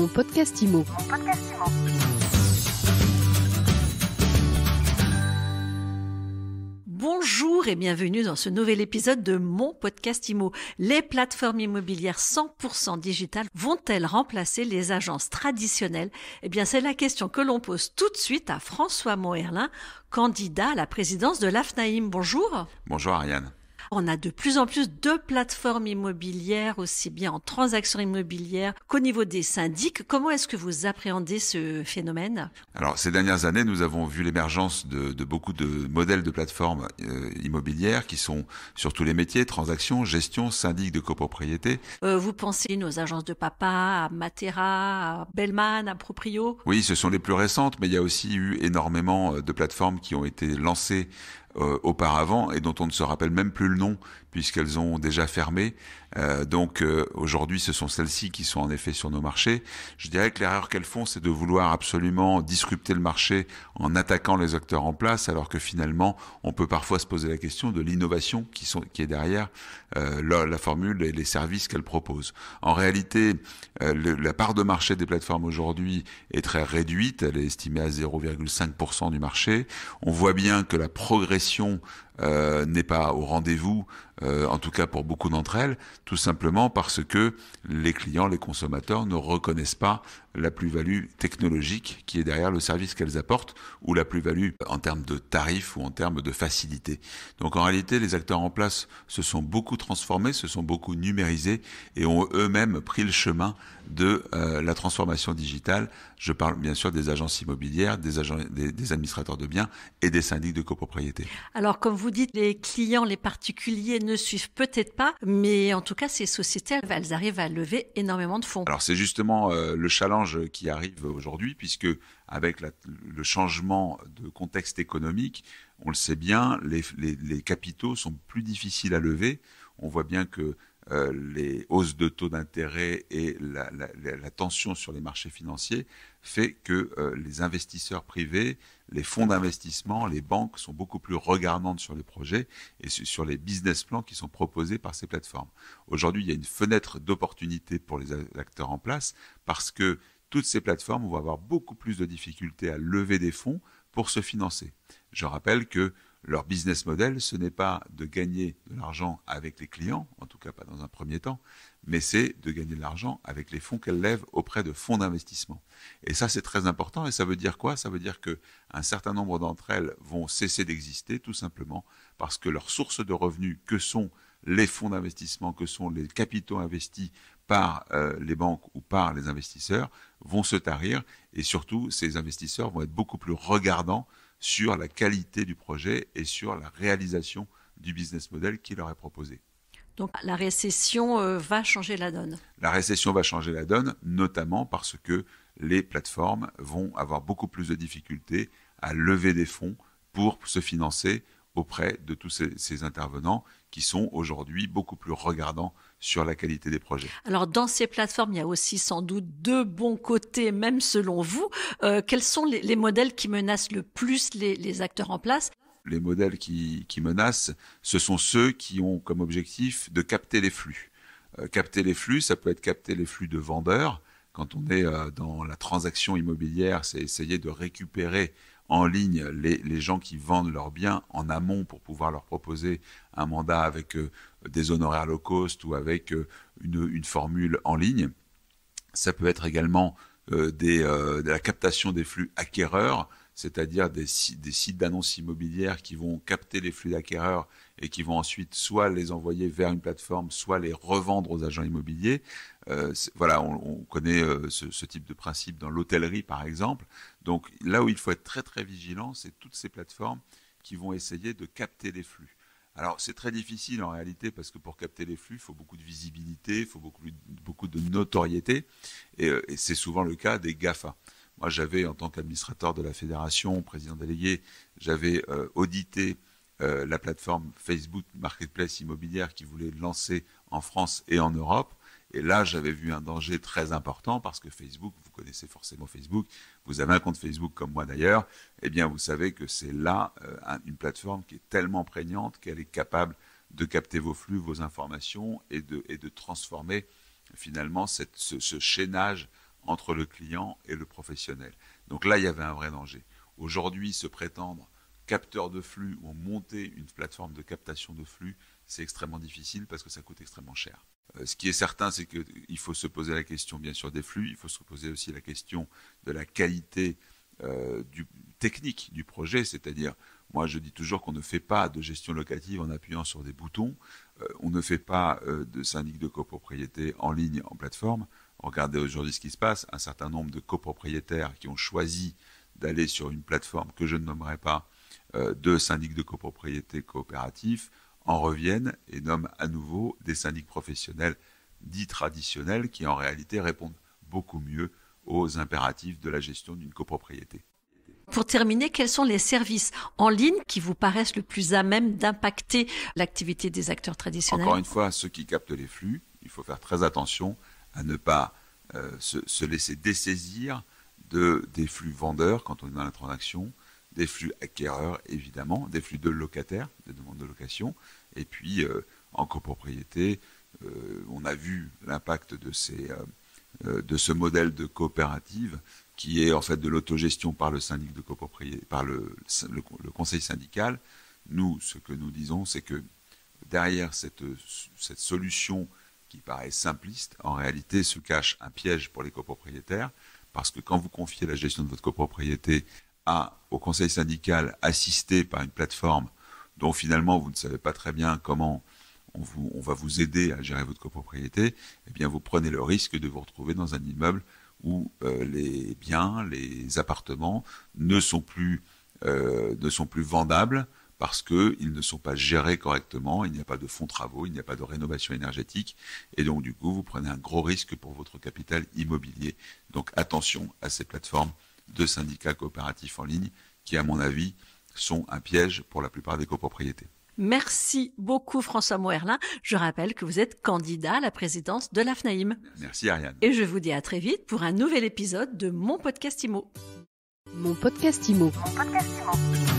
Mon podcast Bonjour et bienvenue dans ce nouvel épisode de mon podcast IMO. Les plateformes immobilières 100% digitales vont-elles remplacer les agences traditionnelles Eh bien, c'est la question que l'on pose tout de suite à François Moerlin, candidat à la présidence de l'AFNAIM. Bonjour. Bonjour Ariane. On a de plus en plus de plateformes immobilières, aussi bien en transactions immobilières qu'au niveau des syndics. Comment est-ce que vous appréhendez ce phénomène Alors, ces dernières années, nous avons vu l'émergence de, beaucoup de modèles de plateformes euh, immobilières qui sont sur tous les métiers, transactions, gestion, syndic de copropriété. Euh, vous pensez nos agences de papa, à Matera, à Bellman, à Proprio Oui, ce sont les plus récentes, mais il y a aussi eu énormément euh, de plateformes qui ont été lancées euh, auparavant et dont on ne se rappelle même plus le nom puisqu'elles ont déjà fermé. Euh, donc euh, aujourd'hui, ce sont celles-ci qui sont en effet sur nos marchés. Je dirais que l'erreur qu'elles font, c'est de vouloir absolument disrupter le marché en attaquant les acteurs en place, alors que finalement, on peut parfois se poser la question de l'innovation qui, sont, qui est derrière euh, la, formule et les services qu'elles proposent. En réalité, euh, la part de marché des plateformes aujourd'hui est très réduite, elle est estimée à 0,5% du marché. On voit bien que la progression Merci. Euh, n'est pas au rendez-vous, euh, en tout cas pour beaucoup d'entre elles, tout simplement parce que les clients, les consommateurs ne reconnaissent pas la plus-value technologique qui est derrière le service qu'elles apportent ou la plus-value en termes de tarifs ou en termes de facilité. Donc en réalité, les acteurs en place se sont beaucoup transformés, se sont beaucoup numérisés et ont eux-mêmes pris le chemin de euh, la transformation digitale. Je parle bien sûr des agences immobilières, des, administrateurs de biens et des syndics de copropriété. Alors comme vous vous dites, les clients, les particuliers ne suivent peut-être pas, mais en tout cas, ces sociétés, elles arrivent à lever énormément de fonds. Alors c'est justement euh, le challenge qui arrive aujourd'hui, puisque avec le changement de contexte économique, on le sait bien, les capitaux sont plus difficiles à lever. On voit bien que euh, les hausses de taux d'intérêt et la, tension sur les marchés financiers fait que euh, les investisseurs privés, les fonds d'investissement, les banques sont beaucoup plus regardantes sur les projets et sur les business plans qui sont proposés par ces plateformes. Aujourd'hui, il y a une fenêtre d'opportunité pour les acteurs en place parce que toutes ces plateformes vont avoir beaucoup plus de difficultés à lever des fonds pour se financer. Je rappelle que leur business model, ce n'est pas de gagner de l'argent avec les clients, en tout cas pas dans un premier temps, mais c'est de gagner de l'argent avec les fonds qu'elles lèvent auprès de fonds d'investissement. Et ça, c'est très important. Et ça veut dire quoi Ça veut dire qu'un certain nombre d'entre elles vont cesser d'exister, tout simplement parce que leurs sources de revenus, que sont les fonds d'investissement, que sont les capitaux investis par euh, les banques ou par les investisseurs, vont se tarir. Et surtout, ces investisseurs vont être beaucoup plus regardants sur la qualité du projet et sur la réalisation du business model qui leur est proposé. Donc la récession euh, va changer la donne. La récession va changer la donne, notamment parce que les plateformes vont avoir beaucoup plus de difficultés à lever des fonds pour se financer auprès de tous ces intervenants qui sont aujourd'hui beaucoup plus regardants sur la qualité des projets. Alors dans ces plateformes, il y a aussi sans doute deux bons côtés, même selon vous. Euh, quels sont les, modèles qui menacent le plus les, acteurs en place Les modèles qui, menacent, ce sont ceux qui ont comme objectif de capter les flux. Euh, capter les flux, ça peut être capter les flux de vendeurs, quand on est euh, dans la transaction immobilière, c'est essayer de récupérer en ligne les, gens qui vendent leurs biens en amont pour pouvoir leur proposer un mandat avec euh, des honoraires low cost ou avec euh, une, formule en ligne. Ça peut être également de la captation des flux acquéreurs c'est-à-dire des, sites d'annonces immobilières qui vont capter les flux d'acquéreurs et qui vont ensuite soit les envoyer vers une plateforme, soit les revendre aux agents immobiliers. Euh, voilà, on, connaît euh, ce, type de principe dans l'hôtellerie, par exemple. Donc là où il faut être très très vigilant, c'est toutes ces plateformes qui vont essayer de capter les flux. Alors c'est très difficile en réalité parce que pour capter les flux, il faut beaucoup de visibilité, il faut beaucoup, beaucoup de notoriété, et, euh, et c'est souvent le cas des GAFA. Moi, j'avais, en tant qu'administrateur de la fédération, président délégué, j'avais euh, audité euh, la plateforme Facebook Marketplace Immobilière qui voulait lancer en France et en Europe. Et là, j'avais vu un danger très important parce que Facebook, vous connaissez forcément Facebook, vous avez un compte Facebook comme moi d'ailleurs, eh bien, vous savez que c'est là euh, une plateforme qui est tellement prégnante qu'elle est capable de capter vos flux, vos informations et de, transformer finalement ce, ce chaînage entre le client et le professionnel. Donc là, il y avait un vrai danger. Aujourd'hui, se prétendre capteur de flux ou monter une plateforme de captation de flux, c'est extrêmement difficile parce que ça coûte extrêmement cher. Euh, ce qui est certain, c'est qu'il faut se poser la question, bien sûr, des flux, il faut se poser aussi la question de la qualité euh, technique du projet, c'est-à-dire, moi je dis toujours qu'on ne fait pas de gestion locative en appuyant sur des boutons, euh, on ne fait pas de syndic de copropriété en ligne, en plateforme, Regardez aujourd'hui ce qui se passe, un certain nombre de copropriétaires qui ont choisi d'aller sur une plateforme que je ne nommerai pas euh, de syndic de copropriété coopératif en reviennent et nomment à nouveau des syndics professionnels dits traditionnels qui en réalité répondent beaucoup mieux aux impératifs de la gestion d'une copropriété. Pour terminer, quels sont les services en ligne qui vous paraissent le plus à même d'impacter l'activité des acteurs traditionnels Encore une fois, ceux qui captent les flux, il faut faire très attention à ne pas euh, se, laisser dessaisir de, des flux vendeurs quand on est dans la transaction, des flux acquéreurs évidemment, des flux de locataires, des demandes de location, et puis euh, en copropriété, euh, on a vu l'impact de, de, ce modèle de coopérative qui est en fait de l'autogestion par le syndic de copropriété, par le, conseil syndical. Nous, ce que nous disons, c'est que derrière cette, cette solution qui paraît simpliste, en réalité se cache un piège pour les copropriétaires, parce que quand vous confiez la gestion de votre copropriété à, au conseil syndical assisté par une plateforme dont finalement vous ne savez pas très bien comment on, va vous aider à gérer votre copropriété, eh bien vous prenez le risque de vous retrouver dans un immeuble où euh, les biens, les appartements ne sont plus, euh, ne sont plus vendables, parce qu'ils ne sont pas gérés correctement, il n'y a pas de fonds travaux, il n'y a pas de rénovation énergétique, et donc du coup, vous prenez un gros risque pour votre capital immobilier. Donc attention à ces plateformes de syndicats coopératifs en ligne qui, à mon avis, sont un piège pour la plupart des copropriétés. Merci beaucoup François Moerlin. Je rappelle que vous êtes candidat à la présidence de l'AFNAIM. Merci Ariane. Et je vous dis à très vite pour un nouvel épisode de Mon Podcast Imo. Mon Podcast Imo. Mon podcast Imo.